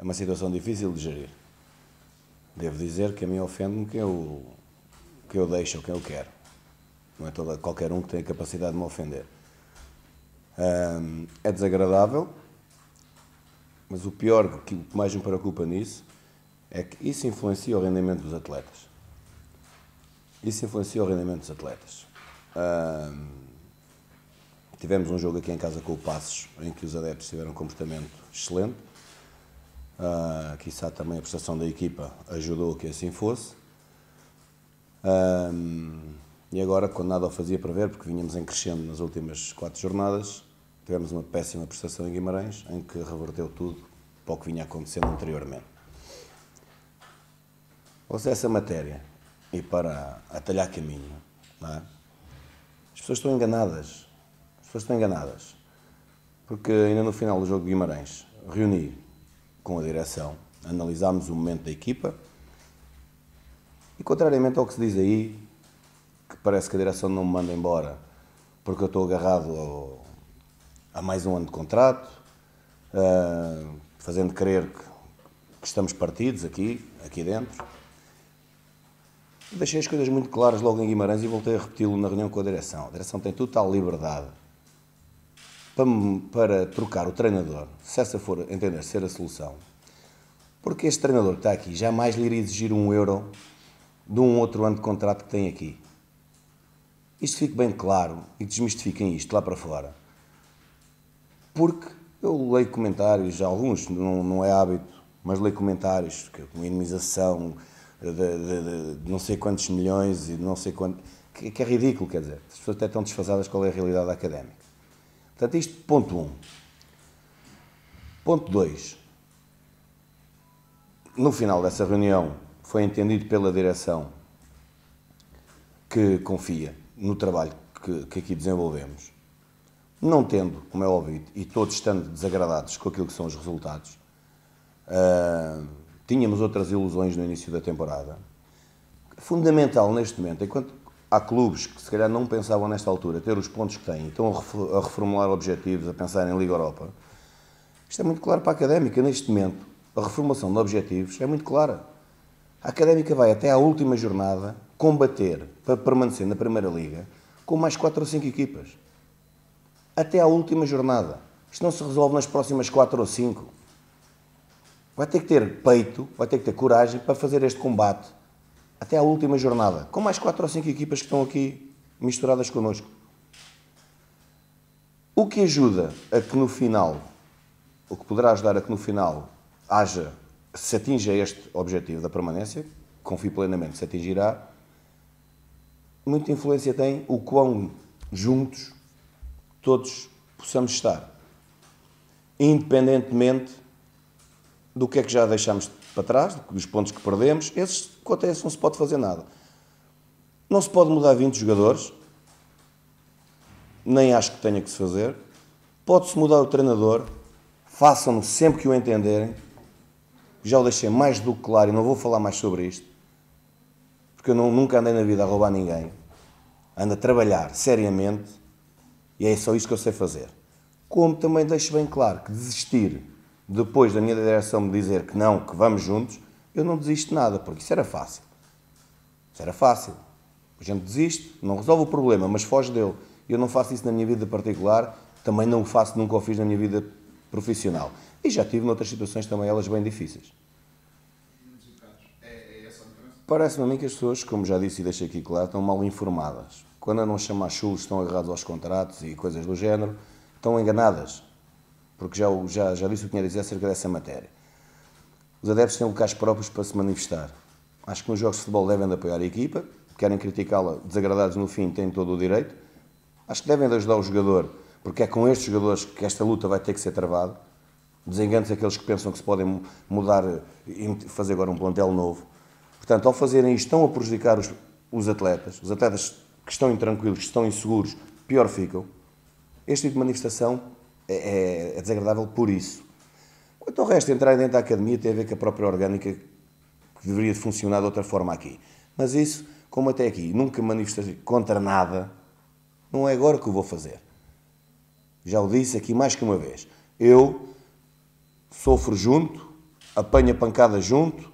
é uma situação difícil de gerir. Devo dizer que a mim ofende-me que eu, que eu deixo quem eu quero. Não é toda, qualquer um que tem a capacidade de me ofender. é desagradável, mas o pior, que, o que mais me preocupa nisso, é que isso influencia o rendimento dos atletas. Isso influencia o rendimento dos atletas. tivemos um jogo aqui em casa com o Passos, em que os adeptos tiveram um comportamento excelente Uh, ah, quizá também a prestação da equipa ajudou que assim fosse. Um, ah, e agora, quando nada o fazia para ver porque vínhamos em crescendo nas últimas quatro jornadas, tivemos uma péssima prestação em Guimarães, em que reverteu tudo para o que vinha acontecendo anteriormente. ou seja, essa matéria e para atalhar caminho, é? as pessoas estão enganadas. As pessoas estão enganadas. Porque ainda no final do jogo de Guimarães, reuni com a direção, analisámos o momento da equipa e, contrariamente ao que se diz aí, que parece que a direção não me manda embora porque eu estou agarrado ao, a mais um ano de contrato, uh, fazendo crer que, que estamos partidos aqui, aqui dentro. Deixei as coisas muito claras logo em Guimarães e voltei a repeti-lo na reunião com a direção. A direção tem total liberdade para, para trocar o treinador, se essa for, entender, ser a solução, porque este treinador que está aqui jamais lhe iria exigir um euro de um outro ano de contrato que tem aqui. Isto fique bem claro e desmistifiquem isto lá para fora. Porque eu leio comentários, alguns, não, não é hábito, mas leio comentários que, com é minimização de, de, de, não sei quantos milhões e não sei quanto. Que, que, é ridículo, quer dizer. As pessoas até estão desfasadas qual é a realidade académica. Portanto, isto ponto 1. Um. Ponto 2. No final dessa reunião, foi entendido pela direção que confia no trabalho que, que aqui desenvolvemos. Não tendo, como é óbvio, e todos estando desagradados com aquilo que são os resultados, uh, tínhamos outras ilusões no início da temporada. Fundamental neste momento, enquanto há clubes que se calhar não pensavam nesta altura ter os pontos que têm e estão a reformular objetivos, a pensar em Liga Europa. Isto é muito claro para a académica neste momento. A reformulação de objetivos é muito clara. A académica vai até à última jornada combater para permanecer na Primeira Liga com mais 4 ou 5 equipas. Até à última jornada. Isto não se resolve nas próximas 4 ou 5. Vai ter que ter peito, vai ter que ter coragem para fazer este combate até à última jornada, com mais quatro ou cinco equipas que estão aqui misturadas connosco. O que ajuda a que no final, o que poderá ajudar a que no final haja, se atinja este objetivo da permanência, confio plenamente se atingirá, muita influência tem o quão juntos todos possamos estar, independentemente do que é que já deixamos para trás, dos pontos que perdemos, esses, quanto a esse não se pode fazer nada. Não se pode mudar 20 jogadores, nem acho que tenha que se fazer. Pode-se mudar o treinador, façam-no sempre que o entenderem. Já o deixei mais do que claro e não vou falar mais sobre isto, porque eu não, nunca andei na vida a roubar ninguém. Ando a trabalhar seriamente e é só isso que eu sei fazer. Como também deixo bem claro que desistir depois da minha direção me dizer que não, que vamos juntos, eu não desisto nada, porque isso era fácil. Isso era fácil. A gente desiste, não resolve o problema, mas foge dele. Eu não faço isso na minha vida particular, também não o faço, nunca o fiz na minha vida profissional. E já tive noutras situações também, elas bem difíceis. Parece-me a mim que as pessoas, como já disse e deixei aqui claro, estão mal informadas. Quando andam a chamar chulos, estão agarrados aos contratos e coisas do género, estão enganadas porque já, já, já disse o que tinha a dizer acerca dessa matéria. Os adeptos têm locais próprios para se manifestar. Acho que nos jogos de futebol devem de apoiar a equipa, querem criticá-la, desagradados no fim, têm todo o direito. Acho que devem de ajudar o jogador, porque é com estes jogadores que esta luta vai ter que ser travada. Desenganos aqueles que pensam que se podem mudar e fazer agora um plantel novo. Portanto, ao fazerem isto, estão a prejudicar os, os atletas. Os atletas que estão intranquilos, que estão inseguros, pior ficam. Este tipo de manifestação é, é, é desagradável por isso. Quanto ao resto, entrar dentro da academia tem a ver com a própria orgânica que deveria funcionar de outra forma aqui. Mas isso, como até aqui, nunca manifestei contra nada, não é agora que o vou fazer. Já o disse aqui mais que uma vez. Eu sofro junto, apanho a pancada junto,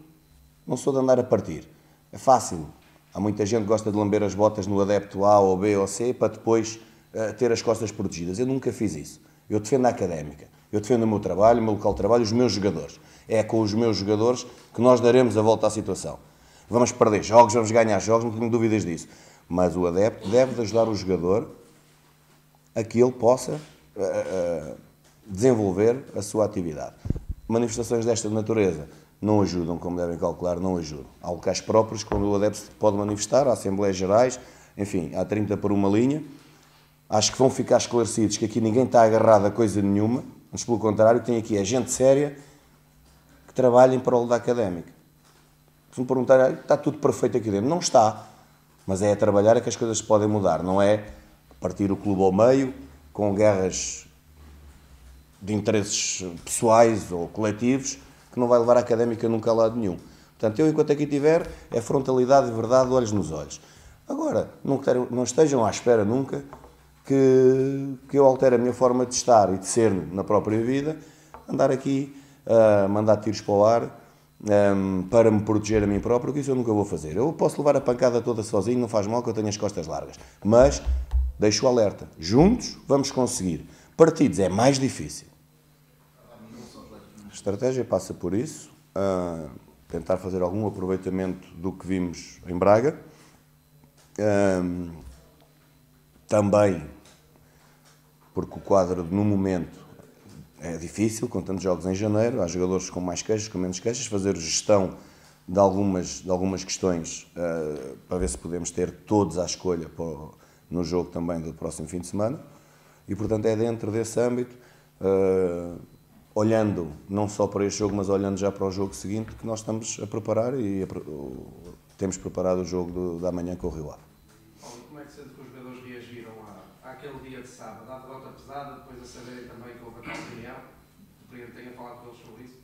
não sou de andar a partir. É fácil. Há muita gente que gosta de lamber as botas no adepto A ou B ou C para depois uh, ter as costas protegidas. Eu nunca fiz isso. Eu defendo a académica, eu defendo o meu trabalho, o meu local de trabalho, os meus jogadores. É com os meus jogadores que nós daremos a volta à situação. Vamos perder jogos, vamos ganhar jogos, não tenho dúvidas disso. Mas o adepto deve ajudar o jogador a que ele possa uh, desenvolver a sua atividade. Manifestações desta natureza não ajudam, como devem calcular, não ajudam. Há locais próprios quando o adepto pode manifestar, há assembleias gerais, enfim, há 30 por uma linha. Acho que vão ficar esclarecidos que aqui ninguém está agarrado a coisa nenhuma, mas pelo contrário, tem aqui a gente séria que trabalha em prol da académica. Se me perguntarem, está tudo perfeito aqui dentro. Não está, mas é a trabalhar que as coisas podem mudar, não é partir o clube ao meio com guerras de interesses pessoais ou coletivos que não vai levar a académica nunca a lado nenhum. Portanto, eu, enquanto aqui tiver, é frontalidade e verdade, olhos nos olhos. Agora, não estejam à espera nunca que, que eu altere a minha forma de estar e de ser na própria vida, andar aqui a uh, mandar tiros para o ar um, ah, para me proteger a mim próprio, que isso eu nunca vou fazer. Eu posso levar a pancada toda sozinho, não faz mal que eu tenho as costas largas, mas deixo o alerta. Juntos vamos conseguir. Partidos é mais difícil. A estratégia passa por isso, uh, tentar fazer algum aproveitamento do que vimos em Braga. Ah, também porque o quadro, no momento, é difícil, com tantos jogos em janeiro, há jogadores com mais queixas, com menos queixas, fazer gestão de algumas, de algumas questões uh, para ver se podemos ter todos à escolha o, no jogo também do próximo fim de semana. E, portanto, é dentro desse âmbito, uh, olhando não só para este jogo, mas olhando já para o jogo seguinte, que nós estamos a preparar e a, temos preparado o jogo do, da manhã com o Rio Ave. Como é que sente que os àquele dia de sábado, à derrota pesada, depois a saberem também que houve a aquela reunião, o Presidente tenha falado com eles sobre isso?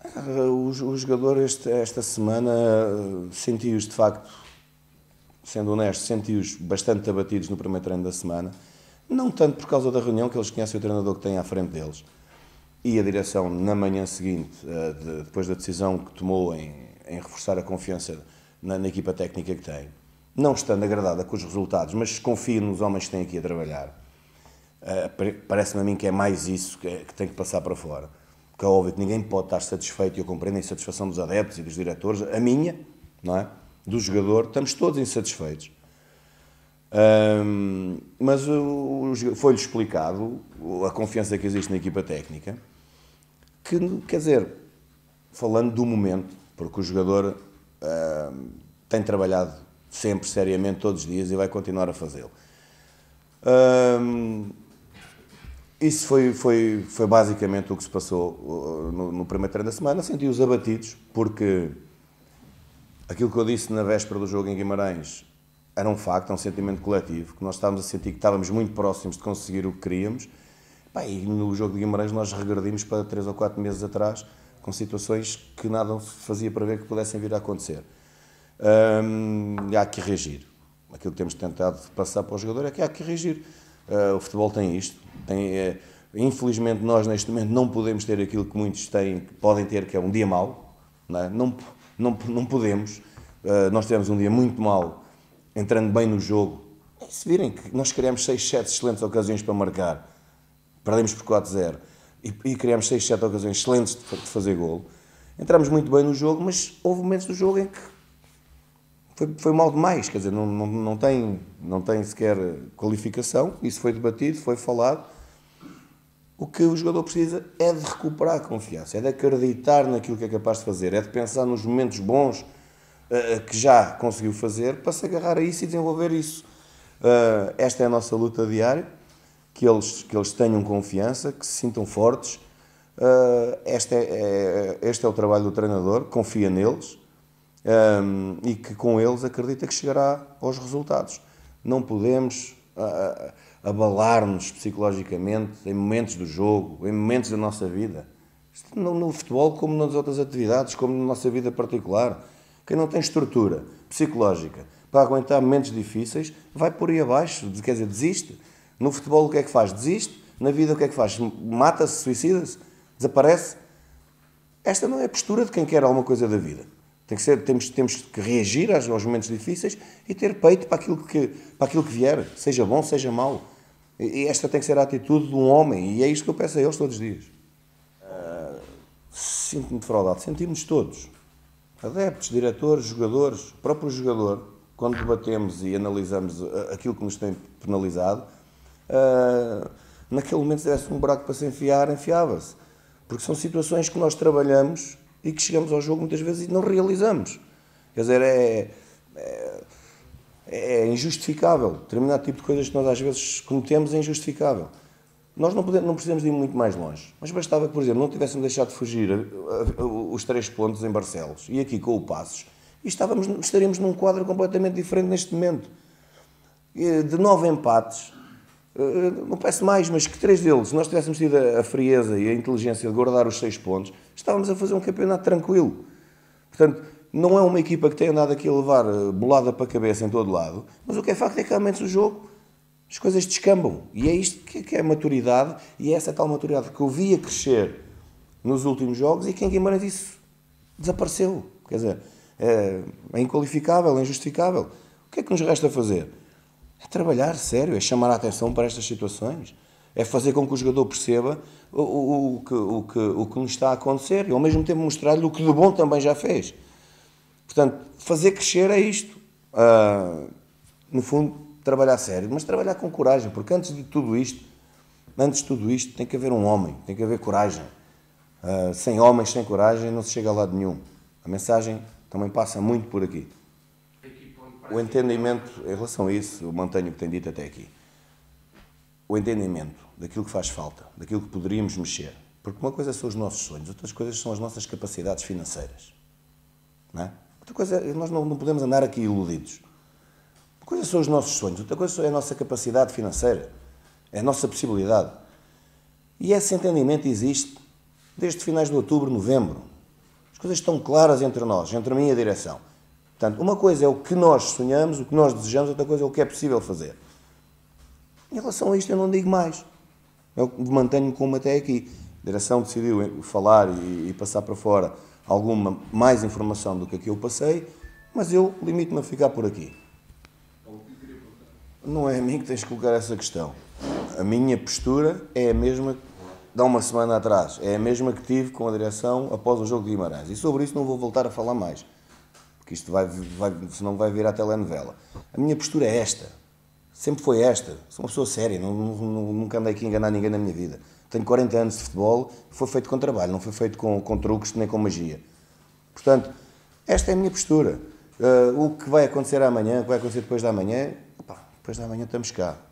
Ah, o, o jogador este, esta semana ah, sentiu-os de facto, sendo honesto, sentiu-os bastante abatidos no primeiro treino da semana, não tanto por causa da reunião que eles conhecem o treinador que tem à frente deles e a direção na manhã seguinte, ah, depois da decisão que tomou em, em reforçar a confiança na, na equipa técnica que tem, não estando agradada com os resultados, mas confio nos homens que têm aqui a trabalhar. Uh, Parece-me a mim que é mais isso que, que tem que passar para fora. Porque é óbvio que ninguém pode estar satisfeito, e eu compreendo a insatisfação dos adeptos e dos diretores, a minha, não é? Do jogador, estamos todos insatisfeitos. Um, mas foi-lhe explicado a confiança que existe na equipa técnica, que quer dizer, falando do momento, porque o jogador um, tem trabalhado sempre, seriamente, todos os dias e vai continuar a fazê-lo. Hum, isso foi, foi, foi basicamente o que se passou uh, no, no primeiro treino da semana. Senti-os abatidos, porque aquilo que eu disse na véspera do jogo em Guimarães era um facto, é um sentimento coletivo, que nós estávamos a sentir que estávamos muito próximos de conseguir o que queríamos. e no jogo de Guimarães nós regredimos para três ou quatro meses atrás, com situações que nada fazia para ver que pudessem vir a acontecer. Hum, há que reagir. Aquilo que temos tentado passar para o jogador é que há que reagir. Uh, o futebol tem isto. Tem, eh, infelizmente, nós neste momento não podemos ter aquilo que muitos têm, que podem ter, que é um dia mau. Não, é? não, não, não, podemos. Uh, nós tivemos um dia muito mau, entrando bem no jogo. E se virem que nós criamos 6, 7 excelentes ocasiões para marcar, perdemos por 4-0 e, e criamos 6, 7 ocasiões excelentes de, de fazer golo. Entramos muito bem no jogo, mas houve momentos do jogo em que foi, foi mal demais, quer dizer, não, não, não, tem, não tem sequer qualificação, isso foi debatido, foi falado. O que o jogador precisa é de recuperar a confiança, é de acreditar naquilo que é capaz de fazer, é de pensar nos momentos bons uh, que já conseguiu fazer para se agarrar a isso e desenvolver isso. Uh, esta é a nossa luta diária, que eles, que eles tenham confiança, que se sintam fortes. Uh, este, é, é, é, este é o trabalho do treinador, confia neles um, e que com eles acredita que chegará aos resultados. Não podemos uh, abalar-nos psicologicamente em momentos do jogo, em momentos da nossa vida. No, no futebol, como nas outras atividades, como na nossa vida particular. Quem não tem estrutura psicológica para aguentar momentos difíceis vai por aí abaixo, quer dizer, desiste. No futebol, o que é que faz? Desiste. Na vida, o que é que faz? Mata-se, suicida-se, desaparece. Esta não é a postura de quem quer alguma coisa da vida. Tem que ser, temos, temos que reagir aos, aos momentos difíceis e ter peito para aquilo, que, para aquilo que vier, seja bom, seja mau. E esta tem que ser a atitude de um homem, e é isto que eu peço a eles todos os dias. Uh, Sinto-me defraudado, sentimos todos. Adeptos, diretores, jogadores, próprio jogador, quando debatemos e analisamos ah, aquilo que nos tem penalizado, uh, naquele momento se tivesse um buraco para se enfiar, enfiava-se. Porque são situações que nós trabalhamos e que chegamos ao jogo muitas vezes e não realizamos. Quer dizer, é, é, é injustificável. Determinado tipo de coisas que nós às vezes cometemos é injustificável. Nós não, podemos, não precisamos ir muito mais longe. Mas bastava que, por exemplo, não tivéssemos deixado de fugir a, a, a, os três pontos em Barcelos e aqui com o Passos. E estávamos, estaríamos num quadro completamente diferente neste momento. De nove empates, eh, não peço mais, mas que três deles, se nós tivéssemos tido a, frieza e a inteligência de guardar os seis pontos, estávamos a fazer um campeonato tranquilo. Portanto, não é uma equipa que tem andado aqui a levar eh, bolada para a cabeça em todo lado, mas o que é facto é que realmente o jogo, as coisas descambam. E é isto que, é maturidade, e é essa tal maturidade que eu via crescer nos últimos jogos e que em Guimarães isso desapareceu. Quer dizer, é, é inqualificável, é injustificável. O que é que nos resta fazer? É trabalhar sério, é chamar a atenção para estas situações, é fazer com que o jogador perceba o, o, o que, o, que, o que lhe está a acontecer e ao mesmo tempo mostrar-lhe o que de bom também já fez. Portanto, fazer crescer é isto. Uh, no fundo, trabalhar sério, mas trabalhar com coragem, porque antes de tudo isto, antes de tudo isto, tem que haver um homem, tem que haver coragem. Uh, sem homens, sem coragem, não se chega a lado nenhum. A mensagem também passa muito por aqui o entendimento em relação a isso, eu mantenho o que tenho dito até aqui. O entendimento daquilo que faz falta, daquilo que poderíamos mexer. Porque uma coisa são os nossos sonhos, outras coisas são as nossas capacidades financeiras. Não é? Outra coisa, é, nós não, não podemos andar aqui iludidos. Uma coisa são os nossos sonhos, outra coisa é a nossa capacidade financeira, é a nossa possibilidade. E esse entendimento existe desde finais de outubro, novembro. As coisas estão claras entre nós, entre mim e a direção. Portanto, uma coisa é o que nós sonhamos, o que nós desejamos, outra coisa é o que é possível fazer. Em relação a isto, eu não digo mais. Eu mantenho-me como até aqui. A direção decidiu falar e, e passar para fora alguma mais informação do que aqui eu passei, mas eu limito-me a ficar por aqui. Não é a mim que tens de colocar essa questão. A minha postura é a mesma de há uma semana atrás, é a mesma que tive com a direção após o jogo de Guimarães. E sobre isso não vou voltar a falar mais porque isto vai, vai, senão vai virar telenovela. A minha postura é esta, sempre foi esta. Sou uma pessoa séria, não, não, nunca andei aqui a enganar ninguém na minha vida. Tenho 40 anos de futebol, foi feito com trabalho, não foi feito com, com truques nem com magia. Portanto, esta é a minha postura. Uh, o que vai acontecer amanhã, o que vai acontecer depois da manhã, opa, depois da manhã estamos cá.